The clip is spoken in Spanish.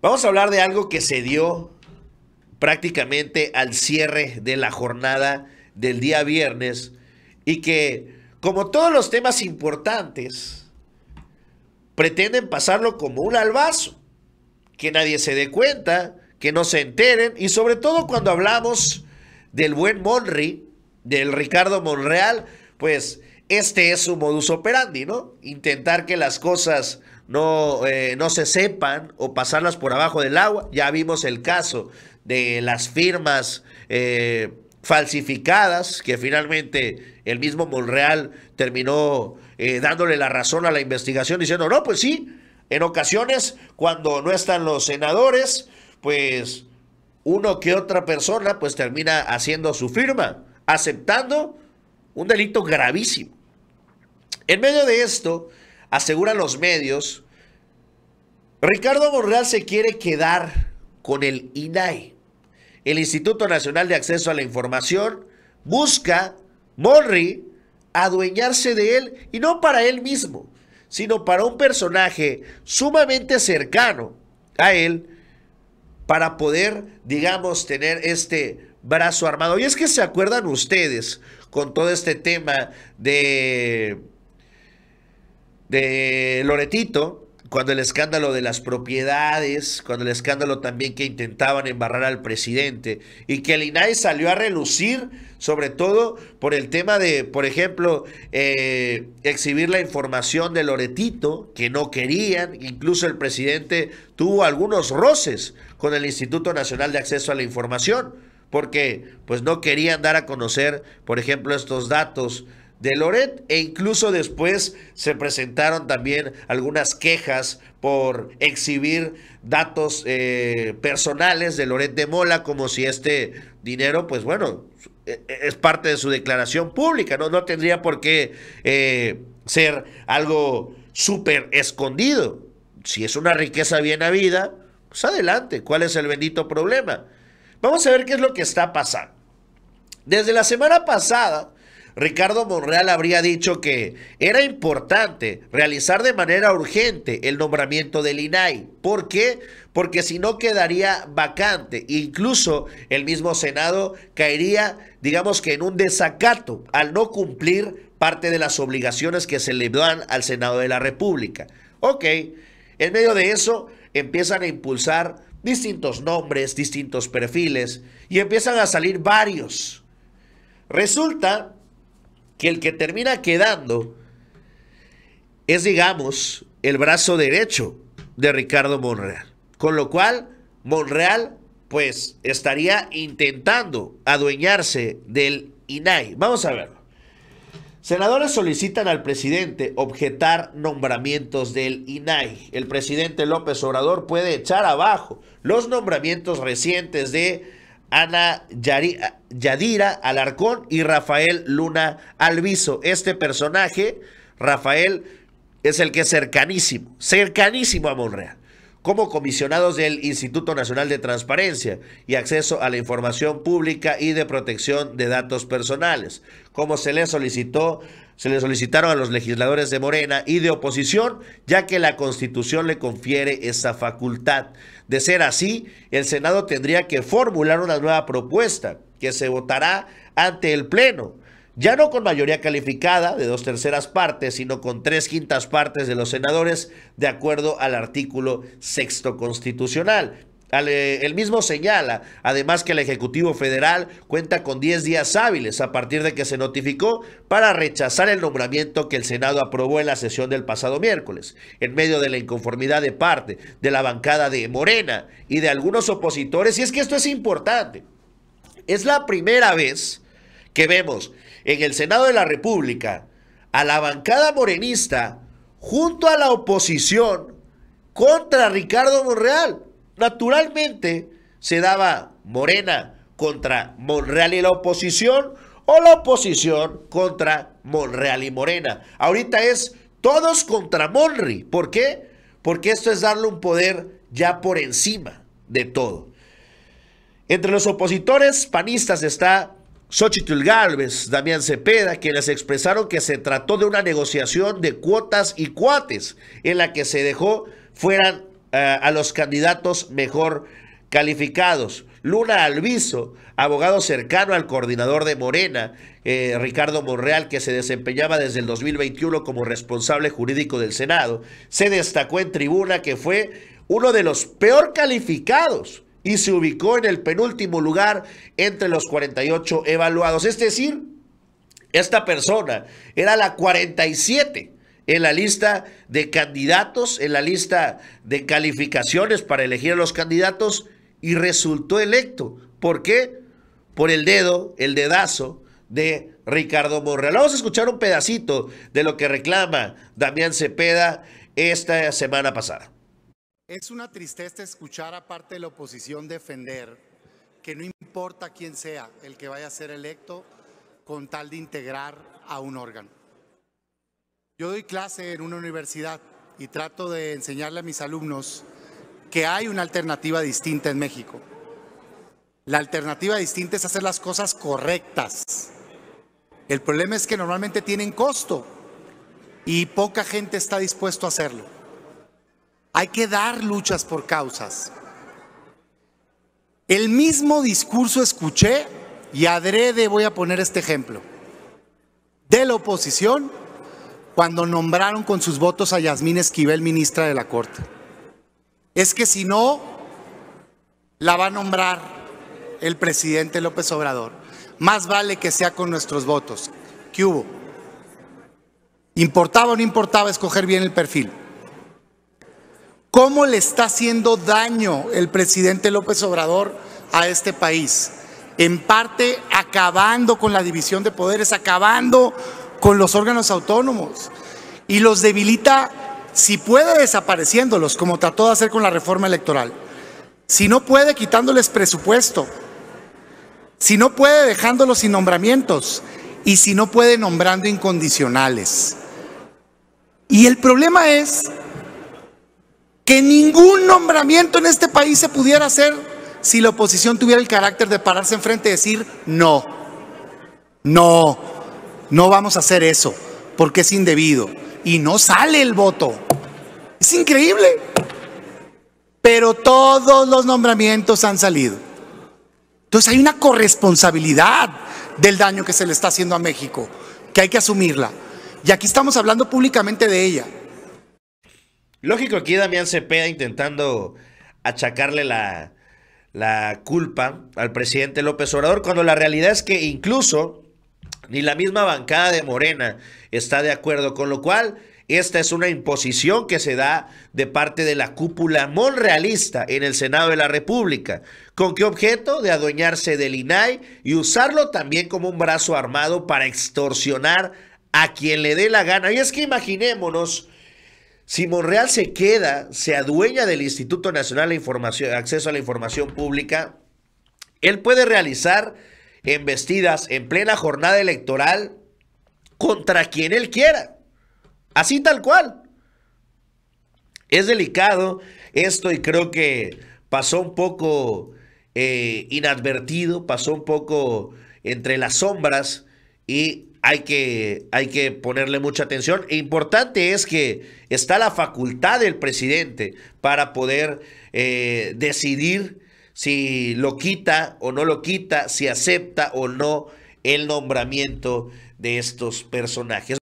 Vamos a hablar de algo que se dio prácticamente al cierre de la jornada del día viernes y que, como todos los temas importantes, pretenden pasarlo como un albazo, que nadie se dé cuenta, que no se enteren y sobre todo cuando hablamos del buen Monri, del Ricardo Monreal, pues este es su modus operandi, ¿no? Intentar que las cosas no, eh, no se sepan o pasarlas por abajo del agua. Ya vimos el caso de las firmas eh, falsificadas, que finalmente el mismo Monreal terminó eh, dándole la razón a la investigación, diciendo, no, pues sí, en ocasiones cuando no están los senadores, pues uno que otra persona pues termina haciendo su firma, aceptando un delito gravísimo. En medio de esto, aseguran los medios, Ricardo Monreal se quiere quedar con el INAI. El Instituto Nacional de Acceso a la Información busca, morri adueñarse de él y no para él mismo, sino para un personaje sumamente cercano a él para poder, digamos, tener este brazo armado. Y es que se acuerdan ustedes con todo este tema de de Loretito, cuando el escándalo de las propiedades, cuando el escándalo también que intentaban embarrar al presidente y que el INAE salió a relucir, sobre todo por el tema de, por ejemplo, eh, exhibir la información de Loretito, que no querían, incluso el presidente tuvo algunos roces con el Instituto Nacional de Acceso a la Información, porque pues no querían dar a conocer, por ejemplo, estos datos de Loret e incluso después se presentaron también algunas quejas por exhibir datos eh, personales de Loret de Mola como si este dinero, pues bueno, e, e, es parte de su declaración pública, no, no tendría por qué eh, ser algo súper escondido. Si es una riqueza bien habida, pues adelante, ¿cuál es el bendito problema? Vamos a ver qué es lo que está pasando. Desde la semana pasada, Ricardo Monreal habría dicho que era importante realizar de manera urgente el nombramiento del INAI. ¿Por qué? Porque si no quedaría vacante. Incluso el mismo Senado caería, digamos que en un desacato al no cumplir parte de las obligaciones que se le dan al Senado de la República. Ok, en medio de eso empiezan a impulsar distintos nombres, distintos perfiles y empiezan a salir varios. Resulta que el que termina quedando es, digamos, el brazo derecho de Ricardo Monreal. Con lo cual, Monreal, pues, estaría intentando adueñarse del INAI. Vamos a verlo. Senadores solicitan al presidente objetar nombramientos del INAI. El presidente López Obrador puede echar abajo los nombramientos recientes de Ana Yadira Alarcón y Rafael Luna Alviso. Este personaje, Rafael, es el que es cercanísimo, cercanísimo a Monreal, como comisionados del Instituto Nacional de Transparencia y Acceso a la Información Pública y de Protección de Datos Personales, como se le solicitó se le solicitaron a los legisladores de Morena y de oposición, ya que la Constitución le confiere esa facultad. De ser así, el Senado tendría que formular una nueva propuesta que se votará ante el Pleno ya no con mayoría calificada de dos terceras partes, sino con tres quintas partes de los senadores, de acuerdo al artículo sexto constitucional el mismo señala, además, que el Ejecutivo Federal cuenta con 10 días hábiles a partir de que se notificó para rechazar el nombramiento que el Senado aprobó en la sesión del pasado miércoles, en medio de la inconformidad de parte de la bancada de Morena y de algunos opositores. Y es que esto es importante. Es la primera vez que vemos en el Senado de la República a la bancada morenista junto a la oposición contra Ricardo Monreal naturalmente se daba Morena contra Monreal y la oposición o la oposición contra Monreal y Morena. Ahorita es todos contra Monri. ¿Por qué? Porque esto es darle un poder ya por encima de todo. Entre los opositores panistas está Xochitl Galvez, Damián Cepeda, quienes expresaron que se trató de una negociación de cuotas y cuates en la que se dejó fueran eh, a los candidatos mejor calificados. Luna Alviso, abogado cercano al coordinador de Morena, eh, Ricardo Monreal, que se desempeñaba desde el 2021 como responsable jurídico del Senado, se destacó en tribuna que fue uno de los peor calificados y se ubicó en el penúltimo lugar entre los 48 evaluados. Es decir, esta persona era la 47 en la lista de candidatos, en la lista de calificaciones para elegir a los candidatos y resultó electo. ¿Por qué? Por el dedo, el dedazo de Ricardo Monreal. Vamos a escuchar un pedacito de lo que reclama Damián Cepeda esta semana pasada. Es una tristeza escuchar a parte de la oposición defender que no importa quién sea el que vaya a ser electo con tal de integrar a un órgano. Yo doy clase en una universidad y trato de enseñarle a mis alumnos que hay una alternativa distinta en México. La alternativa distinta es hacer las cosas correctas. El problema es que normalmente tienen costo y poca gente está dispuesto a hacerlo. Hay que dar luchas por causas. El mismo discurso escuché y adrede voy a poner este ejemplo. De la oposición cuando nombraron con sus votos a Yasmín Esquivel ministra de la Corte. Es que si no, la va a nombrar el presidente López Obrador. Más vale que sea con nuestros votos. ¿Qué hubo? ¿Importaba o no importaba escoger bien el perfil? ¿Cómo le está haciendo daño el presidente López Obrador a este país? En parte acabando con la división de poderes, acabando con los órganos autónomos y los debilita, si puede, desapareciéndolos, como trató de hacer con la reforma electoral. Si no puede, quitándoles presupuesto. Si no puede, dejándolos sin nombramientos. Y si no puede, nombrando incondicionales. Y el problema es que ningún nombramiento en este país se pudiera hacer si la oposición tuviera el carácter de pararse enfrente y decir no, no, no vamos a hacer eso porque es indebido. Y no sale el voto. Es increíble. Pero todos los nombramientos han salido. Entonces hay una corresponsabilidad del daño que se le está haciendo a México, que hay que asumirla. Y aquí estamos hablando públicamente de ella. Lógico, aquí Damián Cepeda intentando achacarle la, la culpa al presidente López Obrador, cuando la realidad es que incluso ni la misma bancada de Morena está de acuerdo, con lo cual esta es una imposición que se da de parte de la cúpula monrealista en el Senado de la República. ¿Con qué objeto? De adueñarse del INAI y usarlo también como un brazo armado para extorsionar a quien le dé la gana. Y es que imaginémonos, si Monreal se queda, se adueña del Instituto Nacional de Información, Acceso a la Información Pública, él puede realizar vestidas en plena jornada electoral contra quien él quiera. Así tal cual. Es delicado esto y creo que pasó un poco eh, inadvertido, pasó un poco entre las sombras y hay que, hay que ponerle mucha atención. E importante es que está la facultad del presidente para poder eh, decidir si lo quita o no lo quita, si acepta o no el nombramiento de estos personajes.